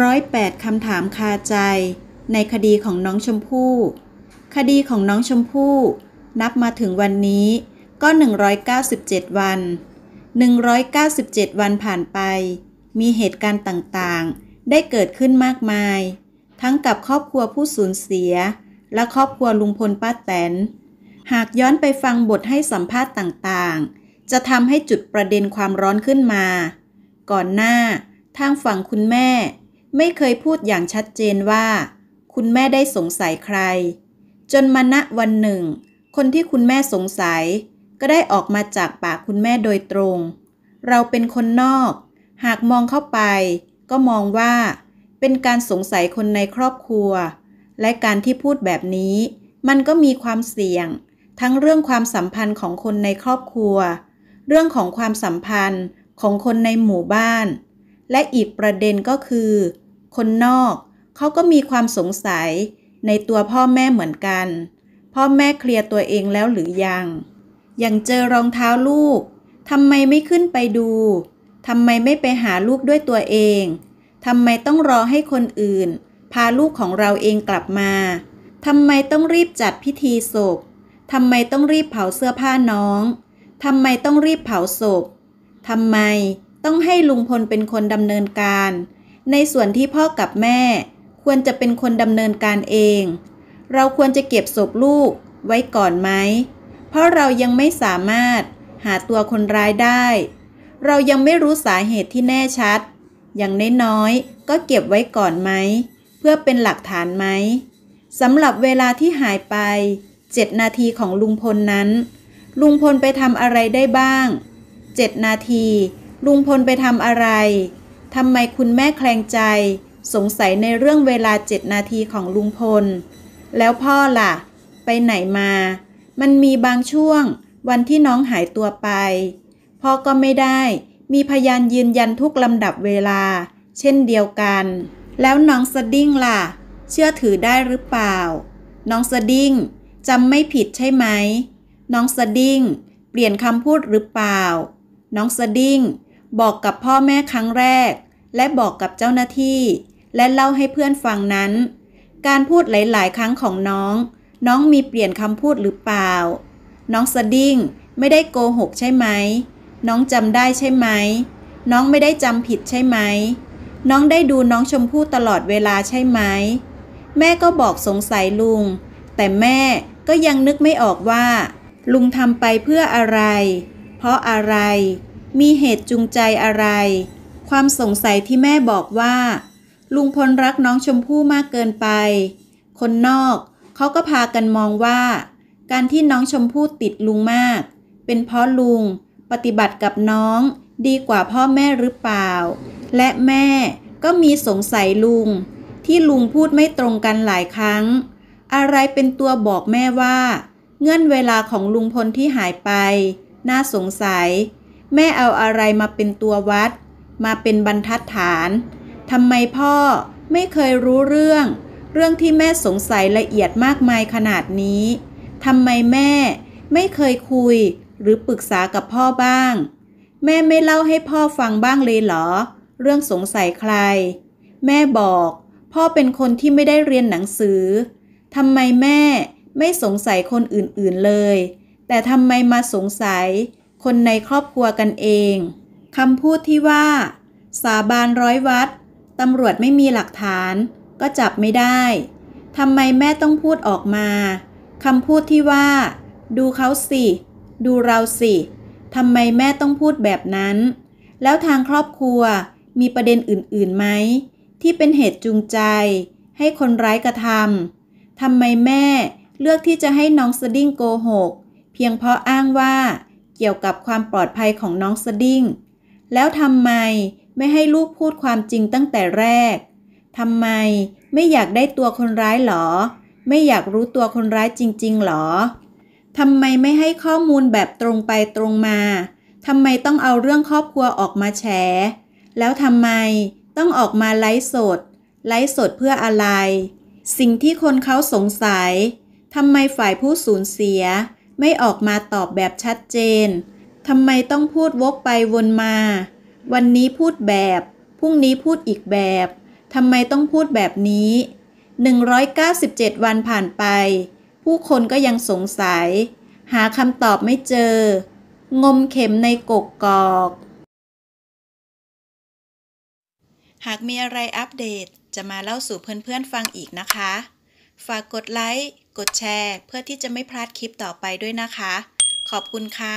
ร้อยแปดคำถามคาใจ ในคดีของน้องชมพู่ คดีของน้องชมพู่ นับมาถึงวันนี้ก็ 197 วัน 197 วันผ่านไป มีเหตุการณ์ต่างๆ ได้เกิดขึ้นมากมาย ทั้งกับครอบครัวผู้สูญเสีย และครอบครัวลุงพลป้าแตน หากย้อนไปฟังบทให้สัมภาษณ์ต่างๆ จะทำให้จุดประเด็นความร้อนขึ้นมา ก่อนหน้าทางฝั่งคุณแม่ไม่เคยพูดอย่างชัดเจนว่า คุณแม่ได้สงสัยใคร จนมาณวันหนึ่ง คนที่คุณแม่สงสัย ก็ได้ออกมาจากปากคุณแม่โดยตรง เราเป็นคนนอก หากมองเข้าไป ก็มองว่า เป็นการสงสัยคนในครอบครัว และการที่พูดแบบนี้ มันก็มีความเสี่ยง ทั้งเรื่องความสัมพันธ์ของคนในครอบครัว เรื่องของความสัมพันธ์ของคนในหมู่บ้าน และอีกประเด็นก็คือคนนอกเขาก็มีความสงสัยในตัวพ่อแม่เหมือนกัน พ่อแม่เคลียร์ตัวเองแล้วหรือยังอย่างเจอรองเท้าลูก ทำไมไม่ขึ้นไปดู ทำไมไม่ไปหาลูกด้วยตัวเอง ทำไมต้องรอให้คนอื่น พาลูกของเราเองกลับมา ทำไมต้องรีบจัดพิธีศพทำไมต้องรีบเผาเสื้อผ้าน้อง ทำไมต้องรีบเผาศพทำไมต้องให้ลุงพลเป็นคนดำเนินการในส่วนที่พ่อกับแม่ ควรจะเป็นคนดำเนินการเอง เราควรจะเก็บศพลูกไว้ก่อนไหม เพราะเรายังไม่สามารถหาตัวคนร้ายได้ เรายังไม่รู้สาเหตุที่แน่ชัด อย่างน้อยๆก็เก็บไว้ก่อนไหม เพื่อเป็นหลักฐานไหม สำหรับเวลาที่หายไป7นาทีของลุงพลนั้น ลุงพลไปทำอะไรได้บ้าง7นาที ลุงพลไปทำอะไรทำไมคุณแม่แคลงใจสงสัยในเรื่องเวลาเจ็ดนาทีของลุงพล แล้วพ่อล่ะ ไปไหนมา มันมีบางช่วงวันที่น้องหายตัวไป พ่อก็ไม่ได้มีพยานยืนยันทุกลำดับเวลาเช่นเดียวกัน แล้วน้องสดิ้งล่ะ เชื่อถือได้หรือเปล่า น้องสดิ้งจำไม่ผิดใช่ไหม น้องสดิ้งเปลี่ยนคำพูดหรือเปล่า น้องสดิ้งบอกกับพ่อแม่ครั้งแรกและบอกกับเจ้าหน้าที่ และเล่าให้เพื่อนฟังนั้น การพูดหลาย ๆ ครั้งของน้อง น้องมีเปลี่ยนคำพูดหรือเปล่า น้องสดิ้งไม่ได้โกหกใช่ไหมน้องจำได้ใช่ไหมน้องไม่ได้จำผิดใช่ไหม น้องได้ดูน้องชมพู่ตลอดเวลาใช่ไหมแม่ก็บอกสงสัยลุง แต่แม่ก็ยังนึกไม่ออกว่า ลุงทำไปเพื่ออะไร เพราะอะไร มีเหตุจูงใจอะไรความสงสัยที่แม่บอกว่า ลุงพลรักน้องชมพู่มากเกินไป คนนอกเขาก็พากันมองว่า การที่น้องชมพู่ติดลุงมาก เป็นเพราะลุงปฏิบัติกับน้องดีกว่าพ่อแม่หรือเปล่า และแม่ก็มีสงสัยลุง ที่ลุงพูดไม่ตรงกันหลายครั้ง อะไรเป็นตัวบอกแม่ว่า เงื่อนเวลาของลุงพลที่หายไป น่าสงสัย แม่เอาอะไรมาเป็นตัววัดมาเป็นบรรทัดฐาน ทำไมพ่อไม่เคยรู้เรื่อง เรื่องที่แม่สงสัยละเอียดมากมายขนาดนี้ ทำไมแม่ไม่เคยคุยหรือปรึกษากับพ่อบ้าง แม่ไม่เล่าให้พ่อฟังบ้างเลยเหรอ เรื่องสงสัยใคร แม่บอก พ่อเป็นคนที่ไม่ได้เรียนหนังสือ ทำไมแม่ไม่สงสัยคนอื่นๆเลย แต่ทำไมมาสงสัย คนในครอบครัวกันเองคำพูดที่ว่าสาบานร้อยวัด ตำรวจไม่มีหลักฐาน ก็จับไม่ได้ ทำไมแม่ต้องพูดออกมา คำพูดที่ว่า ดูเขาสิ ดูเราสิ ทำไมแม่ต้องพูดแบบนั้น แล้วทางครอบครัวมีประเด็นอื่น ๆ ไหม ที่เป็นเหตุจูงใจ ให้คนร้ายกระทำ ทำไมแม่ เลือกที่จะให้น้องสดิ้งโกหก เพียงเพราะอ้างว่า เกี่ยวกับความปลอดภัยของน้องสดิ้งแล้วทำไมไม่ให้ลูกพูดความจริงตั้งแต่แรก ทำไมไม่อยากได้ตัวคนร้ายหรอ ไม่อยากรู้ตัวคนร้ายจริง ๆ หรอ ทำไมไม่ให้ข้อมูลแบบตรงไปตรงมา ทำไมต้องเอาเรื่องครอบครัวออกมาแฉแล้วทำไมต้องออกมาไลฟ์สด ไลฟ์สดเพื่ออะไร สิ่งที่คนเขาสงสัย ทำไมฝ่ายผู้สูญเสีย ไม่ออกมาตอบแบบชัดเจนทำไมต้องพูดวกไปวนมา วันนี้พูดแบบ พรุ่งนี้พูดอีกแบบ ทำไมต้องพูดแบบนี้ 197 วันผ่านไป ผู้คนก็ยังสงสัย หาคำตอบไม่เจอ งมเข็มในกกกอก หากมีอะไรอัปเดตจะมาเล่าสู่เพื่อนๆฟังอีกนะคะ ฝากกดไลค์ กดแชร์เพื่อที่จะไม่พลาดคลิปต่อไปด้วยนะคะ ขอบคุณค่ะ